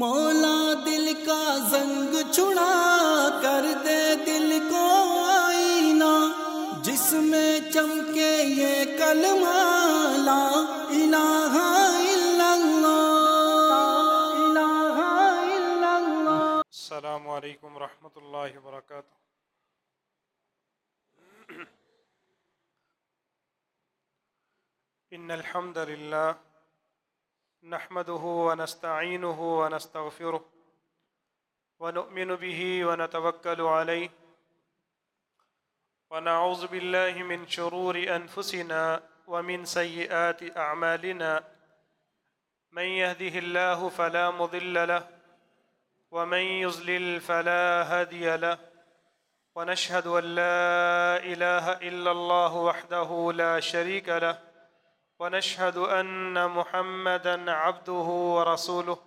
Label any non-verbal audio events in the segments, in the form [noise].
मौला दिल का जंग छुड़ा कर दे दिल को आईना जिसमें चमके ये कलमा ला इलाहा अलैक्म [clears throat] نحمده ونستعينه ونستغفره ونؤمن به ونتوكل عليه ونعوذ بالله من شرور انفسنا ومن سيئات اعمالنا من يهده الله فلا مضل له ومن يزلل فلا هادي له ونشهد ان لا اله الا الله وحده لا شريك له ونشهد ان محمدا عبده ورسوله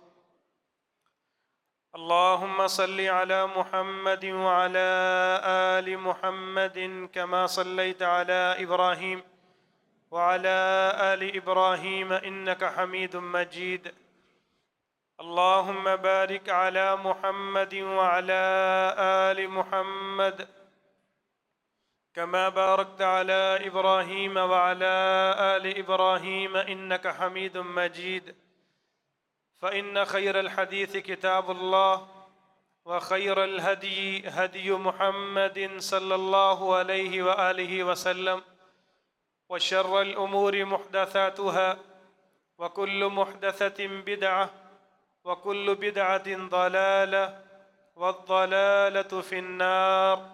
اللهم صل على محمد وعلى ال محمد كما صليت على ابراهيم وعلى ال ابراهيم انك حميد مجيد اللهم بارك على محمد وعلى ال محمد كما باركت على ابراهيم وعلى ال ابراهيم انك حميد مجيد فان خير الحديث كتاب الله وخير الهدي هدي محمد صلى الله عليه واله وسلم وشر الامور محدثاتها وكل محدثه بدعه وكل بدعه ضلاله والضلاله في النار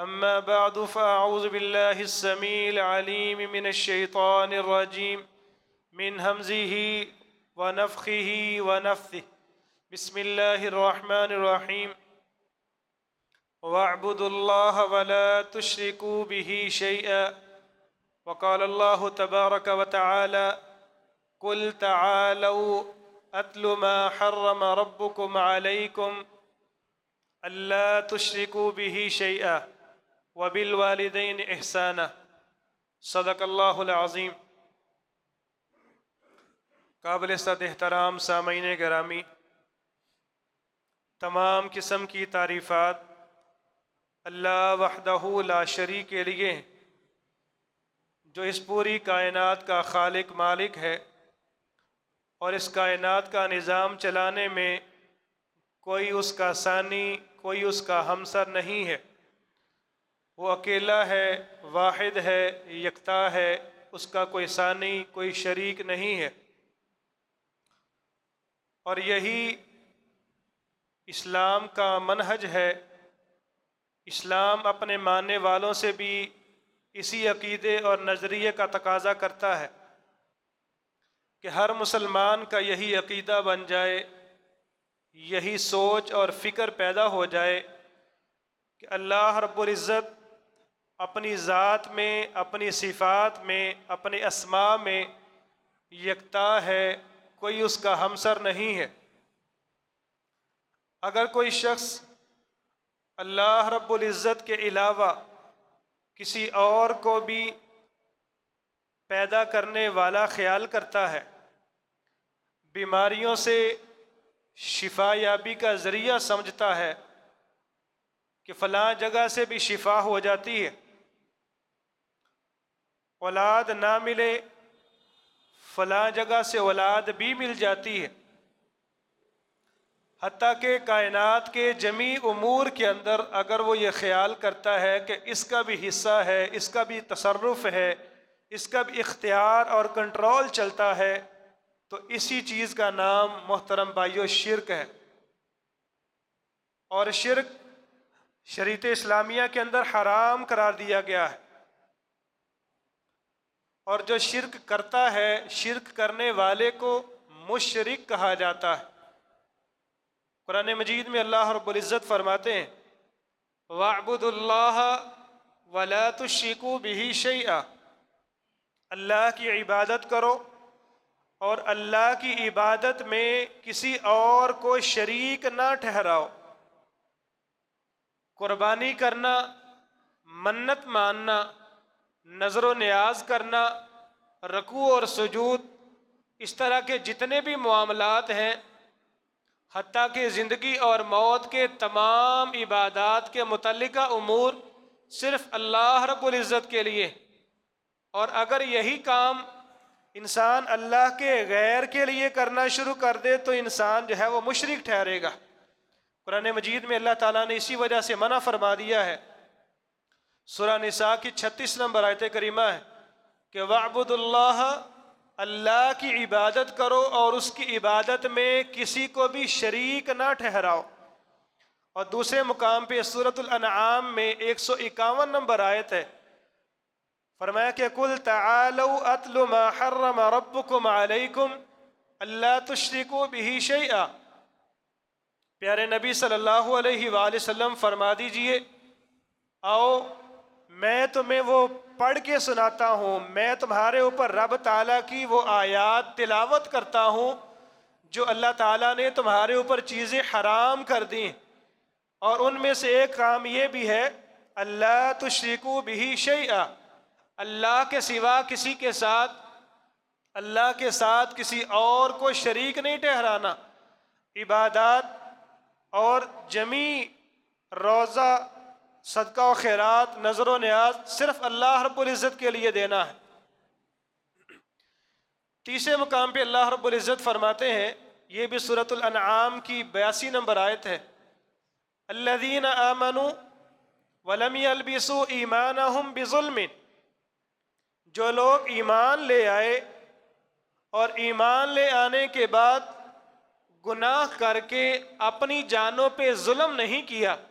أما بعد فأعوذ بالله السميع العليم من الشيطان الرجيم من همزه ونفخه ونفثه بسم الله الرحمن الرحيم واعبدوا الله ولا تشركوا به شيئا وقال الله تبارك وتعالى قل تعالوا أتل ما حرم ربكم عليكم ألا تشركوا به شيئا वबिल वालदेन एहसाना सदकल्लाज़ीम काबिल सद एहतराम सामीन गरामी तमाम किस्म की तारीफ़ात अल्लाह वहदहू ला शरी के लिए जो इस पूरी कायनात का खालिक मालिक है और इस कायनात का निज़ाम चलाने में कोई उसका सानी कोई उसका हमसर नहीं है वो अकेला है वाहिद है यकता है उसका कोई सानी कोई शरीक नहीं है और यही इस्लाम का मनहज है इस्लाम अपने मानने वालों से भी इसी अकीदे और नज़रिए का तकाजा करता है कि हर मुसलमान का यही अकीदा बन जाए यही सोच और फ़िक्र पैदा हो जाए कि अल्लाह इज़्ज़त अपनी ज़ात में अपनी सिफात में अपने असमा में यकता है कोई उसका हमसर नहीं है अगर कोई शख्स अल्लाह रब्ज़त के अलावा किसी और को भी पैदा करने वाला ख्याल करता है बीमारियों से शिफा याबी का ज़रिया समझता है कि फ़लाँ जगह से भी शिफा हो जाती है औलाद ना मिले फला जगह से औलाद भी मिल जाती है हती के कायनात के जमी अमूर के अंदर अगर वो ये ख्याल करता है कि इसका भी हिस्सा है इसका भी तसरफ़ है इसका भी इख्तियार और कंट्रोल चलता है तो इसी चीज़ का नाम मोहतरम भाइयों शिरक है और शिरक शरीत इस्लामिया के अंदर हराम करार दिया गया है और जो शिरक करता है शिरक करने वाले को मुशरक कहा जाता है कुरान मजीद में अल्लाह रबुल्ज़त फरमाते हैं वाबुदल्ला वला तो शिको बही शैया अल्लाह की इबादत करो और अल्लाह की इबादत में किसी और को शरीक ना ठहराओ कुर्बानी करना मन्नत मानना नज़र न्याज करना रकू और सजूद इस तरह के जितने भी मामलात हैं हती कि ज़िंदगी और मौत के तमाम इबादत के मुतल अमूर सिर्फ़ अल्लाह रब्ज़त के लिए और अगर यही काम इंसान अल्लाह के गैर के लिए करना शुरू कर दे तो इंसान जो है वो मुशरक ठहरेगा कुरान मजीद में अल्लाह ताला ने इसी वजह से मना फरमा दिया है सुरा निसा की छत्तीस नंबर आयत करीमा है कि वाबुदल्लाह अल्लाह की इबादत करो और उसकी इबादत में किसी को भी शरीक ना ठहराओ और दूसरे मुकाम पर सूरतम में एक सौ इक्यावन नंबर आयत है फरमाया कि कुल तलम रबुम अलैकुम अल्लाह तुशरिको बिही शैया प्यारे नबी सल्लल्लाहु अलैहि वसल्लम फरमा दीजिए आओ मैं तुम्हें वो पढ़ के सुनाता हूँ मैं तुम्हारे ऊपर रब ताला की वो आयात तिलावत करता हूँ जो अल्लाह ताला ने तुम्हारे ऊपर चीज़ें हराम कर दी और उनमें से एक काम ये भी है अल्लाह तो शिकू भी शही अल्लाह के सिवा किसी के साथ अल्लाह के साथ किसी और को शरीक नहीं ठहराना इबादत और जमी रोज़ा सदका व खैरात नज़र व न्याज सिर्फ अल्लाह रब्ज़त के लिए देना है तीसरे मुकाम पर अल्लाह रब्ज़त फरमाते हैं ये भी सूरतम की बयासी नंबर आयत है अल्लादीन आमनु वलम अलबिसु ईमान हम बिजुल्म जो लोग ईमान ले आए और ईमान ले आने के बाद गुनाह करके अपनी जानों पर जुल्म नहीं किया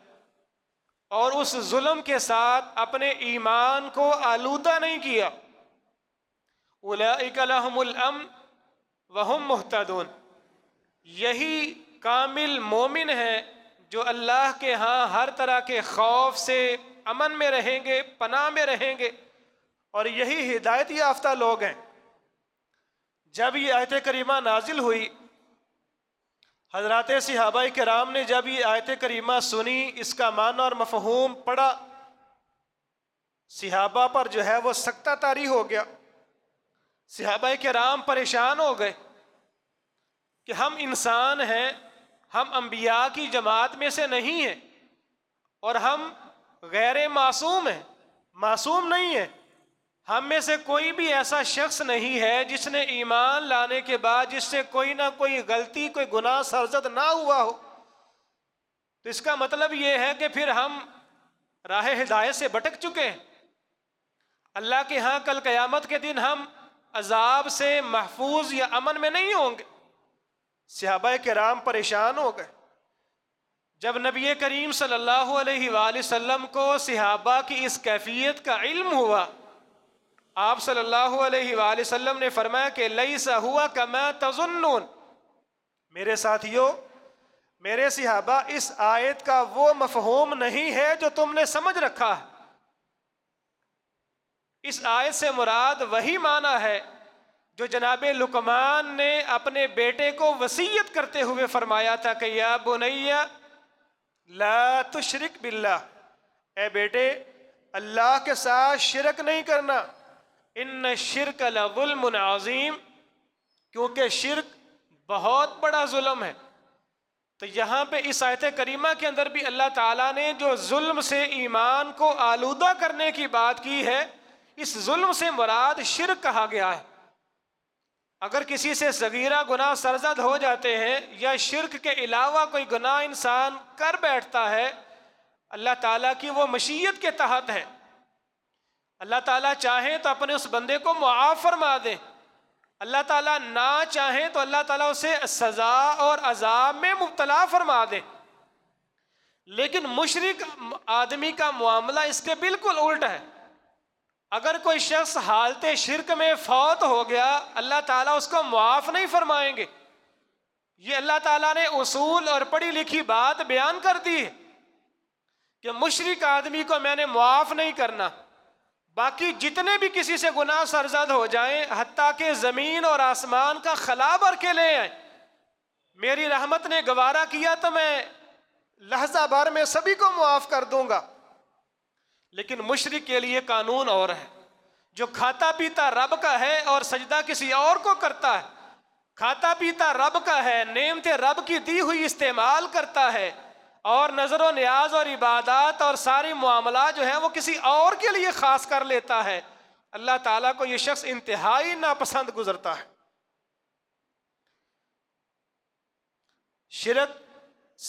और उस जुल्म के साथ अपने ईमान को आलूदा नहीं किया उलाकमलम वहम मुहतदन यही कामिल मोमिन है जो अल्लाह के यहाँ हर तरह के खौफ से अमन में रहेंगे पनाह में रहेंगे और यही हिदायत याफ्ता लोग हैं जब ये आयत करीमा नाजिल हुई हजरत के राम ने जब ये आयत करीमा सुनी इसका मान और मफहूम पढ़ा सिहाबा पर जो है वो सख्ता तारी हो गया सिहाबा के राम परेशान हो गए कि हम इंसान हैं हम अम्बिया की जमात में से नहीं हैं और हम गैर मासूम हैं मासूम नहीं हैं हम में से कोई भी ऐसा शख्स नहीं है जिसने ईमान लाने के बाद जिससे कोई ना कोई गलती कोई गुनाह सरजद ना हुआ हो तो इसका मतलब ये है कि फिर हम राह हिदायत से भटक चुके हैं अल्लाह के यहाँ कल क़यामत के दिन हम अजाब से महफूज या अमन में नहीं होंगे सहाबा के राम परेशान हो गए जब नबी करीम सल्लल्लाहु अलैहि वसल्लम को सहाबा की इस कैफियत का इल्म हुआ आप सल्लल्लाहु अलैहि वसल्लम ने फरमाया कि लई सा हुआ कमा तजुन्नून मेरे साथियों मेरे सिहाबा इस आयत का वो मफहूम नहीं है जो तुमने समझ रखा है इस आयत से मुराद वही माना है जो जनाब लुकमान ने अपने बेटे को वसीयत करते हुए फरमाया था कि या बुनैया ला तुशरिक बिल्ला ए बेटे अल्लाह के साथ शिरक नहीं करना इन शिरक लजुल्मन क्योंकि शिरक बहुत बड़ा जुल्म है तो यहाँ पे इस आयत करीमा के अंदर भी अल्लाह ताला ने जो जुल्म से ईमान को आलूदा करने की बात की है इस जुल्म से मुराद शिरक कहा गया है अगर किसी से जगीरा गुना सरजद हो जाते हैं या शिरक के अलावा कोई गुना इंसान कर बैठता है अल्लाह ताला की वो मशीयत के तहत है अल्लाह ताला चाहे तो अपने उस बंदे को मुआफ़ फरमा दे अल्लाह ताला ना चाहे तो अल्लाह ताला उसे सज़ा और अजाब में मुबतला फरमा दे लेकिन मशरक आदमी का मामला इसके बिल्कुल उल्ट है अगर कोई शख्स हालत शिरक में फौत हो गया अल्लाह ताला उसको मुआफ़ नहीं फरमाएंगे ये अल्लाह ताला ने उसूल और पढ़ी लिखी बात बयान कर दी है कि मशरक आदमी को मैंने मुआफ़ नहीं करना बाकी जितने भी किसी से गुनाह सरजद हो जाएं हती के ज़मीन और आसमान का खला भर के ले आए मेरी रहमत ने गवारा किया तो मैं लहजा भर में सभी को मुआफ़ कर दूंगा लेकिन मुशरक के लिए कानून और है जो खाता पीता रब का है और सजदा किसी और को करता है खाता पीता रब का है नेमते रब की दी हुई इस्तेमाल करता है और नज़र व न्याज और इबादत और सारे मामला जो है वो किसी और के लिए ख़ास कर लेता है अल्लाह ताला को ये शख्स इंतहाई नापसंद गुजरता है शिरक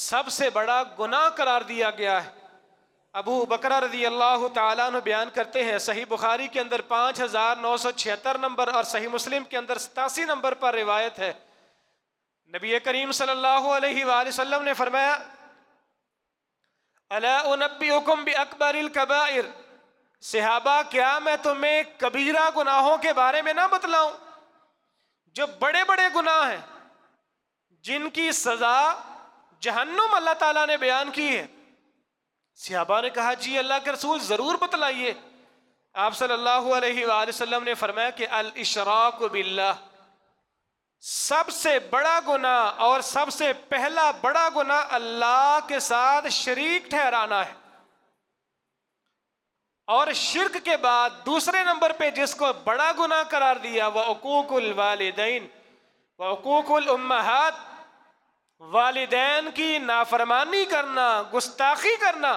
सबसे बड़ा गुनाह करार दिया गया है अबू बकर रदी अल्लाह तु बयान करते हैं सही बुखारी के अंदर पाँच हज़ार नौ सौ छिहत्तर नंबर और सही मुस्लिम के अंदर सतासी नंबर पर रिवायत है नबी करीम सल्लल्लाहु अलैहि वसल्लम ने फरमाया अलाउनबीकुम भी अकबर कबाइर सिहाबा क्या मैं तुम्हें कबीरा गुनाहों के बारे में ना बतलाऊं जो बड़े बड़े गुनाह हैं जिनकी सज़ा जहन्नुम अल्लाह ताला ने बयान की है सिहाबा ने कहा जी अल्लाह के रसूल ज़रूर बतलाइए आप सल्लल्लाहु अलैहि वसल्लम ने फरमाया कि अल इशराक बिल्लाह सबसे बड़ा गुना और सबसे पहला बड़ा गुना अल्लाह के साथ शरीक ठहराना है और शिरक के बाद दूसरे नंबर पे जिसको बड़ा गुना करार दिया वह हकूकुल वालदेन व हकूकुल उम्महत वालदेन की नाफरमानी करना गुस्ताखी करना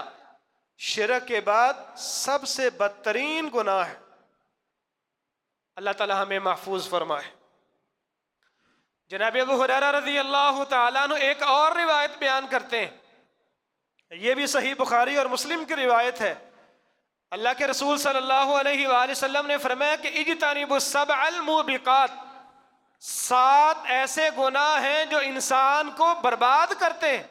शिरक के बाद सबसे बदतरीन गुना है अल्लाह ताला हमें महफूज फरमाए जनाब अबू हुररा रजी अल्लाह तु एक और रिवायत बयान करते हैं ये भी सही बुखारी और मुस्लिम की रिवायत है अल्लाह के रसूल सल्लल्लाहु अलैहि वसल्लम ने फरमाया कि इज तानीब सब अलमुबिकात सात ऐसे गुनाह हैं जो इंसान को बर्बाद करते हैं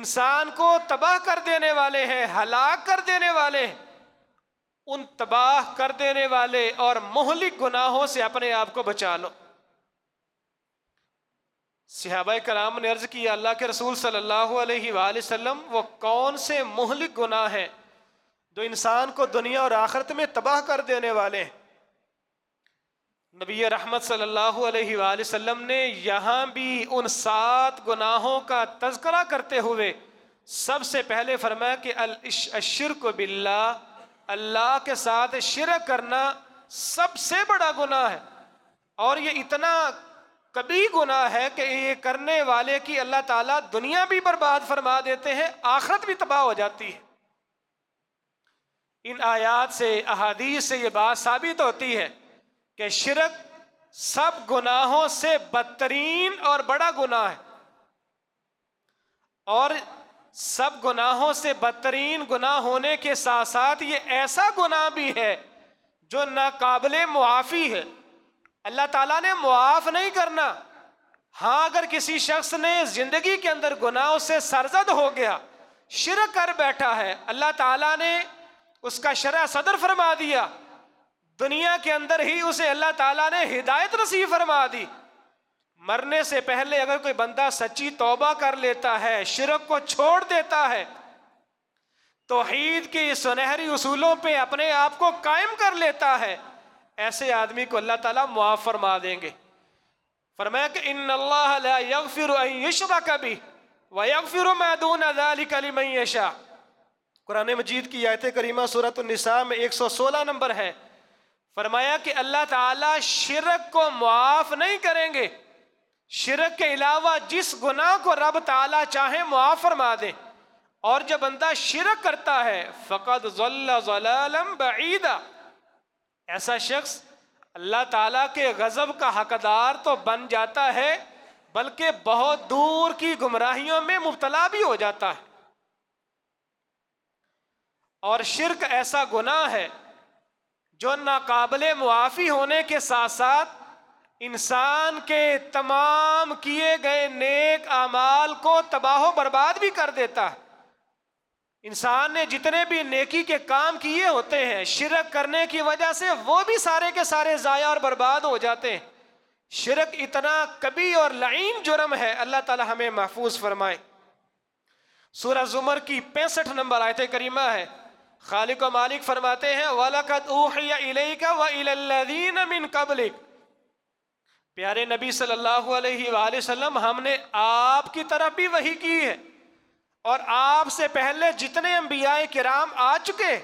इंसान को तबाह कर देने वाले हैं हलाक कर देने वाले हैं उन तबाह कर देने वाले और मोहलिक गुनाहों से अपने आप को बचा लो सिहाबा कराम ने अर्ज़ किया अल्लाह के रसूल सल्लल्लाहु अलैहि वसल्लम वो कौन से मुहलिक गुनाह हैं जो इंसान को दुनिया और आखिरत में तबाह कर देने वाले हैं नबी रहमत सल्लल्लाहु अलैहि वसल्लम ने यहाँ भी उन सात गुनाहों का तजकरा करते हुए सबसे पहले फरमाया कि अशर को बिल्ला अल्लाह के साथ शिरक करना सबसे बड़ा गुनाह है और ये इतना कभी गुनाह है कि ये करने वाले की अल्लाह ताला दुनिया भी बर्बाद फरमा देते हैं आखरत भी तबाह हो जाती है इन आयात से अहादीस से ये बात साबित होती है कि शिरक सब गुनाहों से बदतरीन और बड़ा गुनाह है और सब गुनाहों से बदतरीन गुनाह होने के साथ साथ ये ऐसा गुनाह भी है जो नाकबले मुआफ़ी है अल्लाह ताला ने मुआफ़ नहीं करना हाँ अगर किसी शख्स ने ज़िंदगी के अंदर गुनाहों से सरजद हो गया शिर कर बैठा है अल्लाह ताला ने उसका शरा सदर फरमा दिया दुनिया के अंदर ही उसे अल्लाह ताला ने हिदायत नसीब फरमा दी मरने से पहले अगर कोई बंदा सच्ची तोबा कर लेता है शिरक को छोड़ देता है तो हीद के सुनहरी उसूलों पे अपने आप को कायम कर लेता है ऐसे आदमी को अल्लाह ताला मुआफ़ फरमा देंगे फरमाया कि इन अल्लाह फिर कभी वग फिर मैदून अलीमैशा कुरान मजीद की आयत करीमा सूरत निसा में एक सौ सोलह नंबर है फरमाया कि अल्लाह ताला शिरक को मुआफ़ नहीं करेंगे शिरक के अलावा जिस गुनाह को रब ताला चाहे मुआफ़ फरमा दे और जब बंदा शिरक करता है फ़कत जल्ला जलालम बईदा ऐसा शख्स अल्लाह ताला के गज़ब का हकदार तो बन जाता है बल्कि बहुत दूर की गुमराहियों में मुबतला भी हो जाता है और शिरक ऐसा गुनाह है जो नाकबले मुआफ़ी होने के साथ साथ इंसान के तमाम किए गए नेक आमाल को तबाह बर्बाद भी कर देता है इंसान ने जितने भी नेकी के काम किए होते हैं शिरक करने की वजह से वो भी सारे के सारे ज़ाया और बर्बाद हो जाते हैं शिरक इतना कभी और लाइन जुर्म है अल्लाह ताला हमें महफूज फरमाए सूरह जुमर की पैंसठ नंबर आयत करीमा है खालिक व मालिक फरमाते हैं वलकत का व मिन कबलिक प्यारे नबी सल्लल्लाहु अलैहि वसल्लम हमने आपकी तरफ भी वही की है और आपसे पहले जितने अम्बियाए किराम आ चुके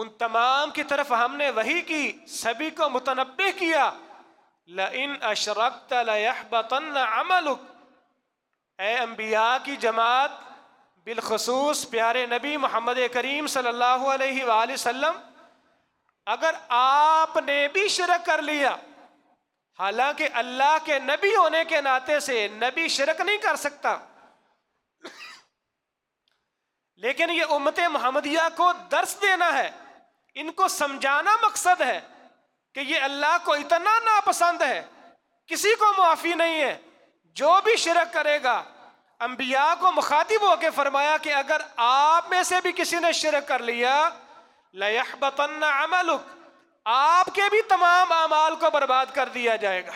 उन तमाम की तरफ हमने वही की सभी को मुतनबे किया ल इन अशरक अमलुक ए अम्बिया की जमात बिलखसूस प्यारे नबी मोहम्मद करीम सल्लाम अगर आपने भी शिरक कर लिया हालांकि अल्लाह के नबी होने के नाते से नबी शिरक नहीं कर सकता लेकिन ये उम्मत महमदिया को दर्श देना है इनको समझाना मकसद है कि ये अल्लाह को इतना नापसंद है किसी को मुआफ़ी नहीं है जो भी शिरक करेगा अम्बिया को मुखातिब होकर फरमाया कि अगर आप में से भी किसी ने शिरक कर लिया लयह बतन्ना अमलुक आपके भी तमाम अमाल को बर्बाद कर दिया जाएगा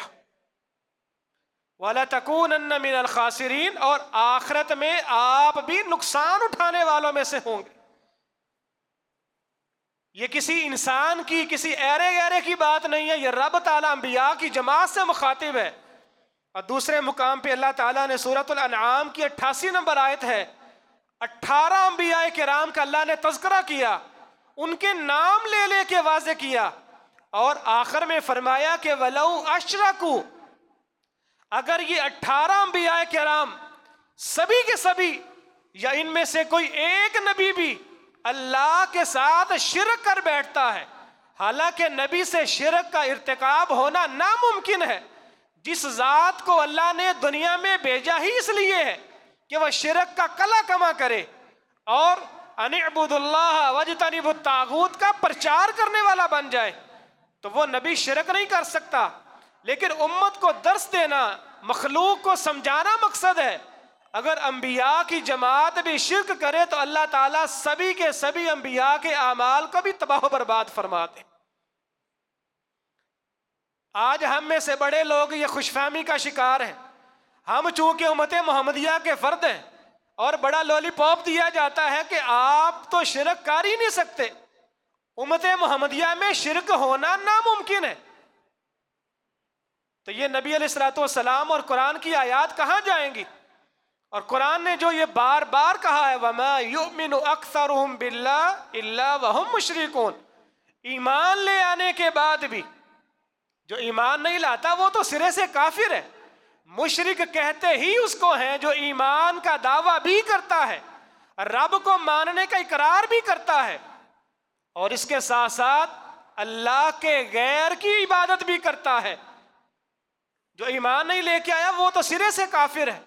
वाला तकून मिनल खासरीन और आखरत में आप भी नुकसान उठाने वालों में से होंगे ये किसी इंसान की किसी ऐरे गहरे की बात नहीं है यह रब तला अंबिया की जमात से मुखातिब है और दूसरे मुकाम पर अल्लाह ताला ने सूरतुल की अट्ठासी नंबर आयत है अट्ठारह अम्बिया राम का अल्लाह ने तस्करा किया उनके नाम ले लेके वाजे किया और आखिर में फरमाया कि वलऊ अशरकू अगर ये अट्ठारह के कराम सभी के सभी या इनमें से कोई एक नबी भी अल्लाह के साथ शिरक कर बैठता है हालांकि नबी से शिरक का इरतकब होना नामुमकिन है जिस ज़ात को अल्लाह ने दुनिया में भेजा ही इसलिए है कि वह शिरक का कला कमा करे और अनबुदुल्ला वजतनबुतागूत का प्रचार करने वाला बन जाए तो वो नबी शिरक नहीं कर सकता लेकिन उम्मत को दर्श देना मखलूक को समझाना मकसद है अगर अम्बिया की जमात भी शिरक करे तो अल्लाह ताला सभी के सभी अम्बिया के अमाल को भी तबाह बर्बाद फरमा दे आज हम में से बड़े लोग ये खुशफहमी का शिकार हैं हम चूंकि उमत मोहम्मदिया के फर्द हैं और बड़ा लॉलीपॉप दिया जाता है कि आप तो शिरक कर ही नहीं सकते उमत मोहम्मदिया में शिरक होना नामुमकिन है तो ये नबी सलाम और कुरान की आयात कहाँ जाएंगी और कुरान ने जो ये बार बार कहा है वमा युमिन अक्सर बिल्ला इल्ला वहम मुशरकून ईमान ले आने के बाद भी जो ईमान नहीं लाता वो तो सिरे से काफिर है मुशरक कहते ही उसको हैं जो ईमान का दावा भी करता है रब को मानने का इकरार भी करता है और इसके साथ साथ अल्लाह के गैर की इबादत भी करता है जो ईमान नहीं लेके आया वो तो सिरे से काफिर है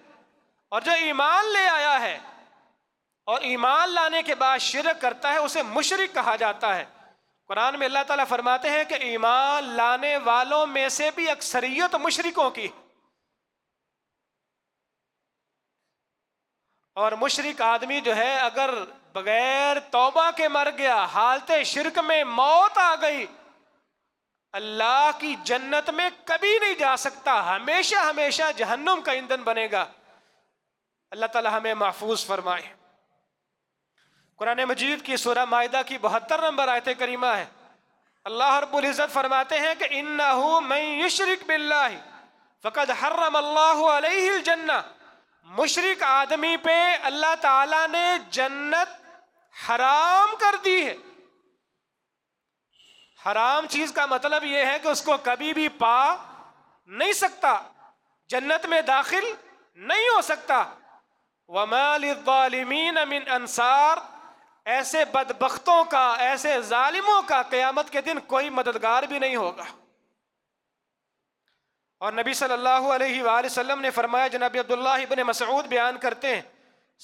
और जो ईमान ले आया है और ईमान लाने के बाद शिरक करता है उसे मुशरक कहा जाता है कुरान में अल्लाह ताला फरमाते हैं कि ईमान लाने वालों में से भी अक्सरियत मुशरकों की और मुशरक आदमी जो है अगर बगैर तौबा के मर गया हालत शिरक में मौत आ गई अल्लाह की जन्नत में कभी नहीं जा सकता हमेशा हमेशा जहन्नुम का ईंधन बनेगा अल्लाह ताला हमें महफूज फरमाए कुरान मजीद की सूरह माहिदा की बहत्तर नंबर आयत करीमा है अल्लाह हरबुल्जत फरमाते हैं कि इन्ना मयशरक बिल्ला फ़कत हर्रम अल्लाह जन्ना मुशरक आदमी पे अल्लाह ताला ने जन्नत हराम कर दी है हराम चीज का मतलब यह है कि उसको कभी भी पा नहीं सकता जन्नत में दाखिल नहीं हो सकता वमालिमीन अमिन अंसार ऐसे बदबख्तों का ऐसे जालिमों का क़यामत के दिन कोई मददगार भी नहीं होगा और नबी सल्लल्लाहु अलैहि वसल्लम ने फरमाया जनाब अब्दुल्ला इबन मसऊद बयान करते हैं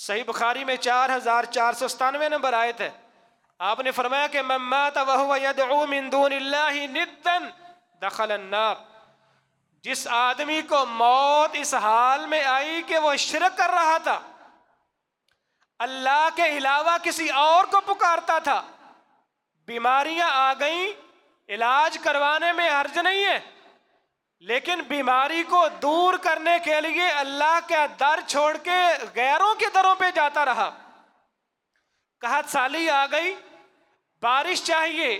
सही बुखारी में चार हज़ार चार सौ सतानवे नंबर आए थे आपने फरमाया कि मम्मा मम्मात वहदन दखल नार जिस आदमी को मौत इस हाल में आई कि वो शिरक कर रहा था अल्लाह के अलावा किसी और को पुकारता था बीमारियां आ गईं इलाज करवाने में हर्ज नहीं है लेकिन बीमारी को दूर करने के लिए अल्लाह का दर छोड़ के गैरों के दरों पे जाता रहा कहा साली आ गई बारिश चाहिए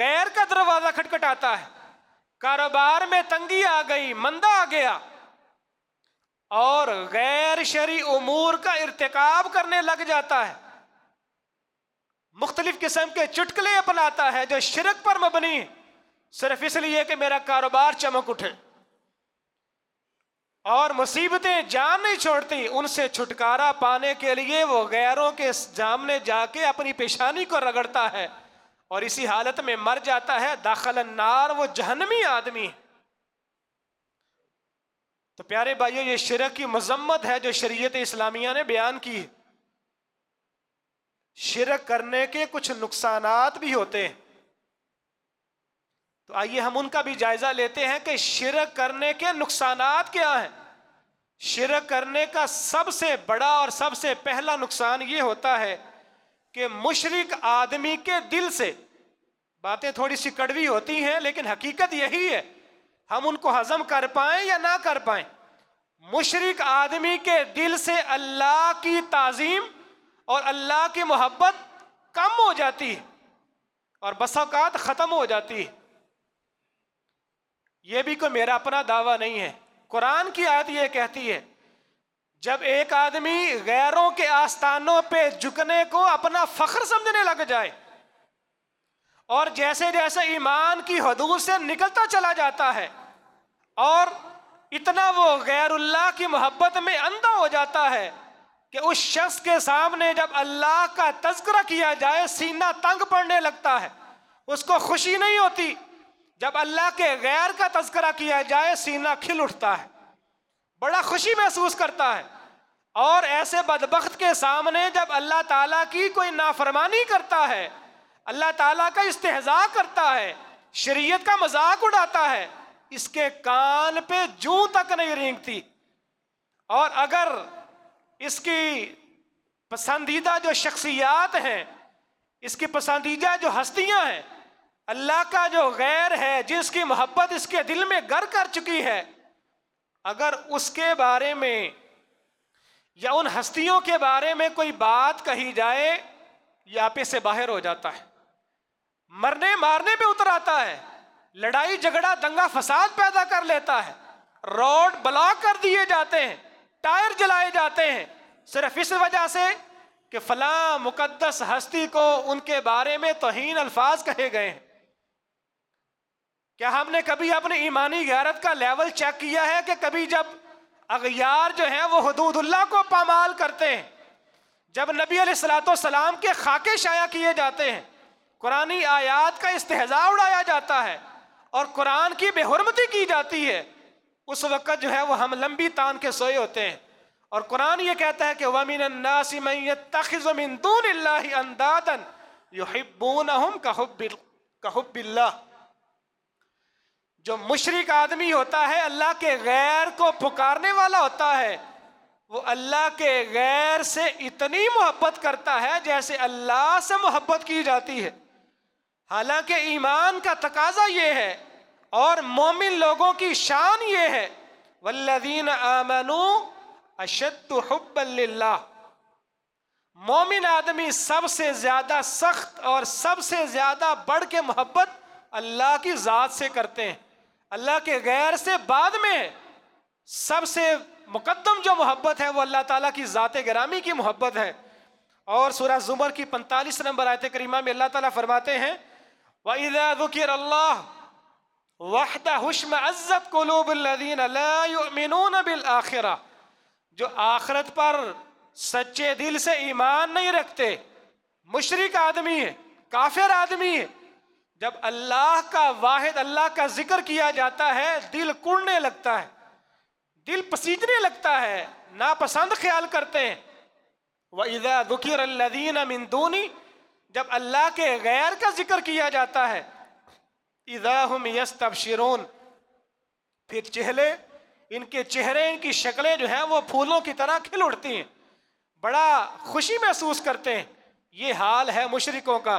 गैर का दरवाजा खटखटाता है कारोबार में तंगी आ गई मंदा आ गया और गैर शरी उमूर का इरतकब करने लग जाता है मुख्तलिफ किस्म के चुटकले अपनाता है जो शिरक पर मबनी है सिर्फ इसलिए कि मेरा कारोबार चमक उठे और मुसीबतें जान नहीं छोड़ती उनसे छुटकारा पाने के लिए वो गैरों के सामने जाके अपनी पेशानी को रगड़ता है और इसी हालत में मर जाता है दाखल नार वो जहनमी आदमी तो प्यारे भाइयों ये शिरक की मजम्मत है जो शरीयत इस्लामिया ने बयान की शिरक करने के कुछ नुकसान भी होते हैं तो आइए हम उनका भी जायजा लेते हैं कि शिरक करने के नुकसान क्या हैं शिरक करने का सबसे बड़ा और सबसे पहला नुकसान ये होता है कि मुशरक आदमी के दिल से बातें थोड़ी सी कड़वी होती हैं लेकिन हकीकत यही है हम उनको हजम कर पाए या ना कर पाए मुशरक आदमी के दिल से अल्लाह की ताजीम और अल्लाह की मोहब्बत कम हो जाती है और बसाकात ख़त्म हो जाती है ये भी कोई मेरा अपना दावा नहीं है कुरान की आयत ये कहती है जब एक आदमी गैरों के आस्थानों पे झुकने को अपना फख्र समझने लग जाए और जैसे जैसे ईमान की हदूद से निकलता चला जाता है और इतना वो गैरुल्लाह की मोहब्बत में अंधा हो जाता है कि उस शख्स के सामने जब अल्लाह का तस्करा किया जाए सीना तंग पड़ने लगता है उसको खुशी नहीं होती जब अल्लाह के गैर का तस्करा किया जाए सीना खिल उठता है बड़ा खुशी महसूस करता है और ऐसे बदबख्त के सामने जब अल्लाह ताला की कोई नाफरमानी करता है अल्लाह ताला का इस्तेजा करता है शरीयत का मजाक उड़ाता है इसके कान पे जू तक नहीं रेंगती और अगर इसकी पसंदीदा जो शख्सियात हैं इसकी पसंदीदा जो हस्तियां हैं अल्लाह का जो गैर है जिसकी मोहब्बत इसके दिल में गर कर चुकी है अगर उसके बारे में या उन हस्तियों के बारे में कोई बात कही जाए ये आपे से बाहर हो जाता है मरने मारने पे उतर आता है लड़ाई झगड़ा दंगा फसाद पैदा कर लेता है रोड ब्लॉक कर दिए जाते हैं टायर जलाए जाते हैं सिर्फ इस वजह से कि फला मुकद्दस हस्ती को उनके बारे में तोहन अल्फाज कहे गए हैं क्या हमने कभी अपने ईमानी गैरत का लेवल चेक किया है कि कभी जब अगयार जो है वो हदूदुल्ला को पामाल करते हैं जब नबी सलाम के खाके शाया किए जाते हैं कुरानी आयात का इस्तेजा उड़ाया जाता है और कुरान की बेहरमती की जाती है उस वक़्त जो है वो हम लंबी तान के सोए होते हैं और कुरान ये कहता है कि वमिन तखिजमिन अंदादन का हब्बिल्ला जो मुशरक आदमी होता है अल्लाह के गैर को पुकारने वाला होता है वो अल्लाह के गैर से इतनी मोहब्बत करता है जैसे अल्लाह से मोहब्बत की जाती है हालांकि ईमान का तकाजा ये है और मोमिन लोगों की शान ये है वल्लदीन आमनु अशद हब्बल्ला मोमिन आदमी सबसे ज़्यादा सख्त और सबसे ज़्यादा बढ़ के मोहब्बत अल्लाह की ज़ात से करते हैं अल्लाह के गैर से बाद में सबसे मुकदम जो मोहब्बत है वो अल्लाह ताला की ज़ात गरामी की मोहब्बत है और सूरह जुमर की 45 नंबर आयत करीमा में अल्लाह ताला फरमाते हैं वकीर अल्लाह वाहदा हुस्म जो आखरत पर सच्चे दिल से ईमान नहीं रखते मुशरक आदमी है काफिर आदमी है जब अल्लाह का वाहिद अल्लाह का जिक्र किया जाता है दिल कुड़ने लगता है दिल पसीजने लगता है नापसंद ख्याल करते हैं व इज़ा दुखिर अल्लदीन जब अल्लाह के गैर का जिक्र किया जाता है इज़ा हम यस तबशरून फिर चेहरे इनके चेहरे इनकी शक्लें जो हैं वो फूलों की तरह खिल उठती हैं बड़ा खुशी महसूस करते हैं ये हाल है मुशरकों का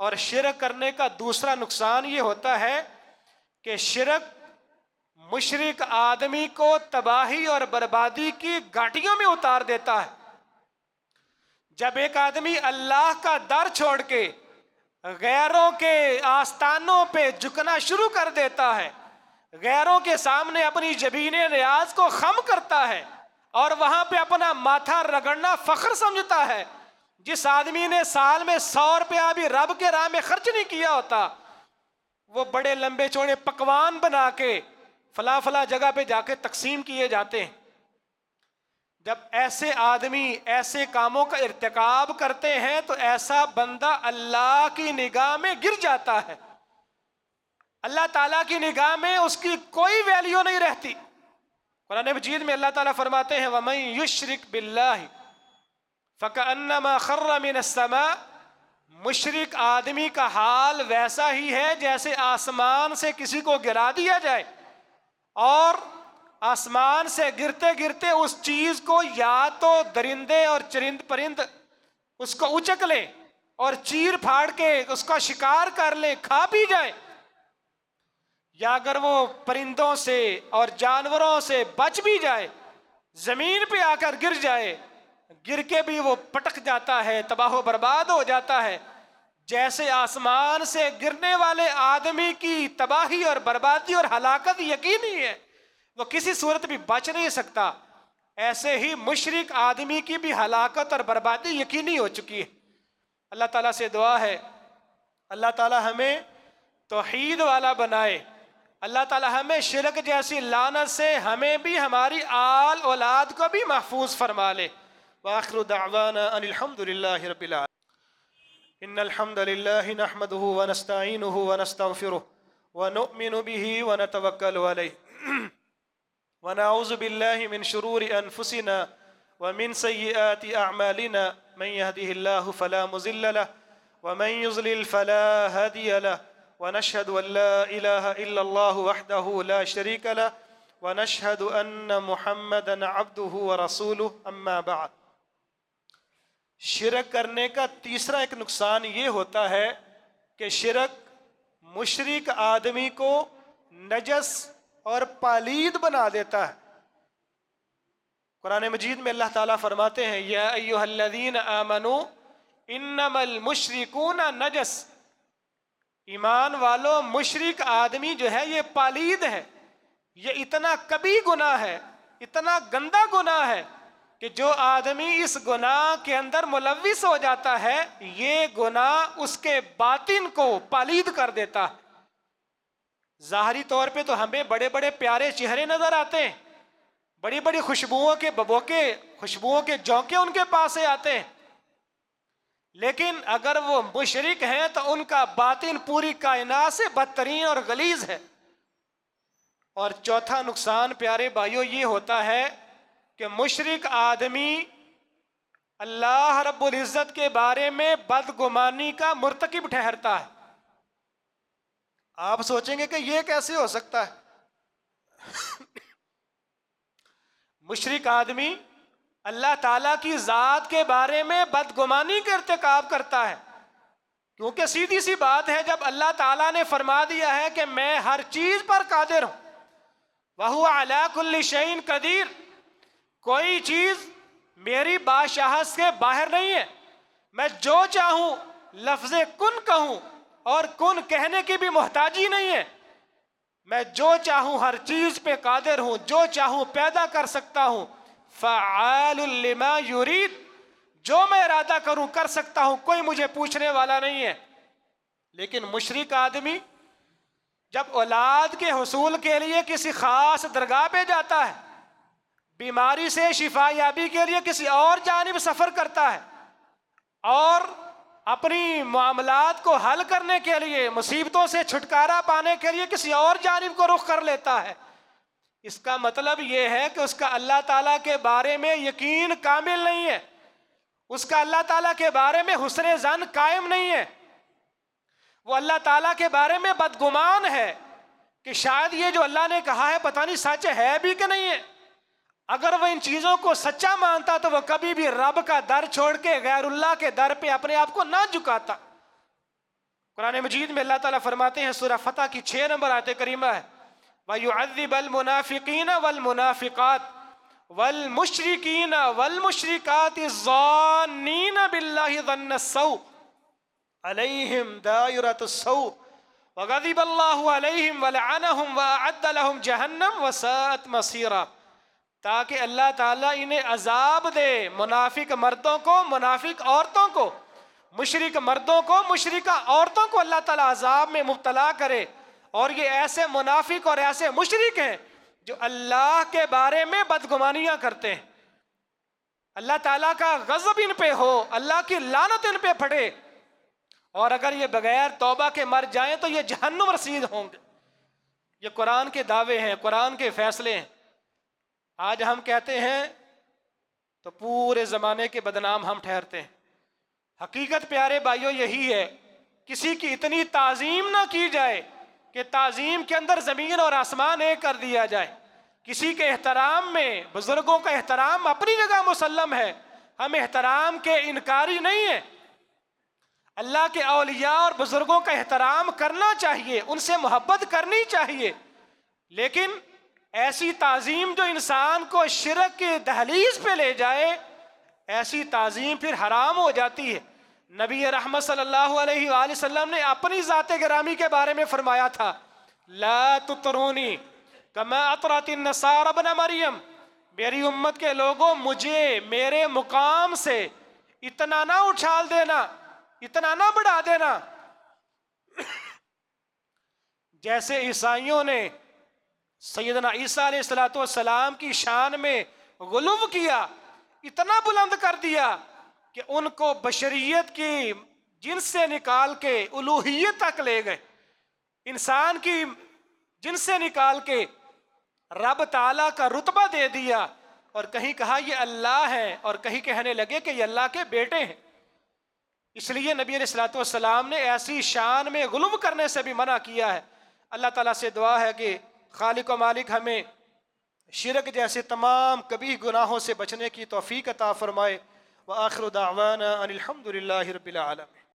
और शिरक करने का दूसरा नुकसान ये होता है कि शिरक मुशरक आदमी को तबाही और बर्बादी की घाटियों में उतार देता है जब एक आदमी अल्लाह का दर छोड़ के गैरों के आस्थानों पे झुकना शुरू कर देता है गैरों के सामने अपनी जबीन रियाज को खम करता है और वहां पे अपना माथा रगड़ना फख्र समझता है जिस आदमी ने साल में सौ रुपया भी रब के राह में खर्च नहीं किया होता वो बड़े लंबे चौड़े पकवान बना के फला फला जगह पे जाके तकसीम किए जाते हैं जब ऐसे आदमी ऐसे कामों का इरतकब करते हैं तो ऐसा बंदा अल्लाह की निगाह में गिर जाता है अल्लाह ताला की निगाह में उसकी कोई वैल्यू नहीं रहती कुरान मजीद में अल्लाह ताला फरमाते हैं वमई युशरिक बिल्ला फ़कन्नमा खर्रमिनमा मुशरक आदमी का हाल वैसा ही है जैसे आसमान से किसी को गिरा दिया जाए और आसमान से गिरते गिरते उस चीज़ को या तो दरिंदे और चरिंद परिंद उसको उचक लें और चीर फाड़ के उसका शिकार कर लें खा पी जाए या अगर वो परिंदों से और जानवरों से बच भी जाए ज़मीन पे आकर गिर जाए गिर के भी वो पटक जाता है तबाह बर्बाद हो जाता है जैसे आसमान से गिरने वाले आदमी की तबाही और बर्बादी और हलाकत यकीनी है वो किसी सूरत भी बच नहीं सकता ऐसे ही मुशरक आदमी की भी हलाकत और बर्बादी यकीनी हो चुकी है अल्लाह ताला से दुआ है अल्लाह ताला हमें तोहीद वाला बनाए अल्लाह ताला हमें शिरक जैसी लानत से हमें भी हमारी आल औलाद को भी महफूज फरमा ले واخر دعوانا ان الحمد لله رب العالمين ان الحمد لله نحمده ونستعينه ونستغفره ونؤمن به ونتوكل عليه [clears throat] ونعوذ بالله من شرور انفسنا ومن سيئات اعمالنا من يهده الله فلا مضل له ومن يضلل فلا هادي له ونشهد ان لا اله الا الله وحده لا شريك له ونشهد ان محمدا عبده ورسوله اما بعد शिरक करने का तीसरा एक नुकसान ये होता है कि शिरक मुशरक आदमी को नजस और पालीद बना देता है कुरान मजीद में अल्लाह ताला फरमाते हैं यादीन आमनो इनमल मुशरकून नजस ईमान वालों मुशरक आदमी जो है ये पालीद है ये इतना कभी गुना है इतना गंदा गुना है कि जो आदमी इस गुनाह के अंदर मुलविस हो जाता है ये गुनाह उसके बातिन को पालीद कर देता है ज़ाहरी तौर पे तो हमें बड़े बड़े प्यारे चेहरे नज़र आते हैं बड़ी बड़ी खुशबुओं के बबोके खुशबुओं के जौके उनके पास से आते हैं लेकिन अगर वो मुशरक हैं तो उनका बातिन पूरी कायनात से बदतरीन और गलीज है और चौथा नुकसान प्यारे भाइयों ये होता है कि मुशरक आदमी अल्लाह रब्बुल इज़्ज़त के बारे में बदगुमानी का मरतकब ठहरता है आप सोचेंगे कि यह कैसे हो सकता है [coughs] मुशरक आदमी अल्लाह ताला की ज़ात के बारे में बदगुमानी का इरतकब करता है क्योंकि सीधी सी बात है जब अल्लाह ताला ने फरमा दिया है कि मैं हर चीज़ पर कादिर हूं वह अलाकुल्ल शैन कदीर कोई चीज मेरी बादशाह के बाहर नहीं है मैं जो चाहूं लफ्ज कुन कहूं और कुन कहने की भी मोहताजी नहीं है मैं जो चाहूं हर चीज पे कादिर हूं जो चाहूं पैदा कर सकता हूं फ़ालमा यूरीद जो मैं इरादा करूं कर सकता हूं कोई मुझे पूछने वाला नहीं है लेकिन मुशरक आदमी जब औलाद के हसूल के लिए किसी ख़ास दरगाह पे जाता है बीमारी से शिफायाबी के लिए किसी और जानब सफ़र करता है और अपनी मामलात को हल करने के लिए मुसीबतों से छुटकारा पाने के लिए किसी और जानब को रुख कर लेता है इसका मतलब ये है कि उसका अल्लाह ताला के बारे में यकीन कामिल नहीं है उसका अल्लाह ताला के बारे में हुसन जन कायम नहीं है वो अल्लाह ताला के बारे में बदगुमान है कि शायद ये जो अल्लाह ने कहा है पता नहीं सच है भी कि नहीं है अगर वह इन चीजों को सच्चा मानता तो वह कभी भी रब का दर छोड़ के गैरुल्ला के दर पे अपने आप को ना झुकाता कुरान मजीद में अल्लाह ताला फरमाते हैं सूरह फतह की छह नंबर आयत करीमा है वायुअल मुनाफिकीन वल मुनाफिकात वल मुशरकिन वल मुशरक़ात अलैहिम दायरतसौ वगदिब अलैहिम वलअनहुम वअद्द जहन्नम वसात मसीरा ताकि अल्लाह ताला इन्हें अजाब दे मुनाफिक मर्दों को मुनाफिक औरतों को मशरक मर्दों को मुशरका औरतों को अल्लाह ताला अजाब में मुबतला करे और ये ऐसे मुनाफिक और ऐसे मशरक हैं जो अल्लाह के बारे में बदगुमानियाँ करते हैं अल्लाह ताला का गज़ब इन पे हो अल्लाह की लानत इन पे फटे और अगर ये बगैर तोबा के मर जाएँ तो ये जहन्नुम रसीद होंगे ये कुरान के दावे हैं कुरान के फैसले हैं आज हम कहते हैं तो पूरे ज़माने के बदनाम हम ठहरते हैं हकीकत प्यारे भाइयों यही है किसी की इतनी ताज़ीम ना की जाए कि ताज़ीम के अंदर ज़मीन और आसमान एक कर दिया जाए किसी के एहतराम में बुज़ुर्गों का एहतराम अपनी जगह मुसलम है हम एहतराम के इनकारी नहीं है अल्लाह के अलिया और बुज़ुर्गों का एहतराम करना चाहिए उनसे मोहब्बत करनी चाहिए लेकिन ऐसी ताज़ीम जो इंसान को शिरक के दहलीज पे ले जाए ऐसी ताज़ीम फिर हराम हो जाती है नबी रहमत सल्लल्लाहु अलैहि वसल्लम ने अपनी ज़ात ग्रामी के बारे में फरमाया था ला तुतरूनी कमा अतरातिन नसार बना मरियम मेरी उम्मत के लोगों मुझे मेरे मुकाम से इतना ना उछाल देना इतना ना बढ़ा देना [coughs] जैसे ईसाइयों ने सैदना ईसा सलाम की शान में गुलम किया इतना बुलंद कर दिया कि उनको बशरीत की जिनसे निकाल के उलूहियत तक ले गए इंसान की जिनसे निकाल के रब तला का रुतबा दे दिया और कहीं कहा ये अल्लाह है और कहीं कहने लगे कि ये अल्लाह के बेटे हैं इसलिए नबी सलाम ने ऐसी शान में गुलम करने से भी मना किया है अल्लाह तला से दुआ है कि खालिक मालिक हमें शिरक जैसे तमाम कभी गुनाहों से बचने की तोफ़ी अता फ़रमाए व आखिर दावाना अनिलहमदिल्ला रबालम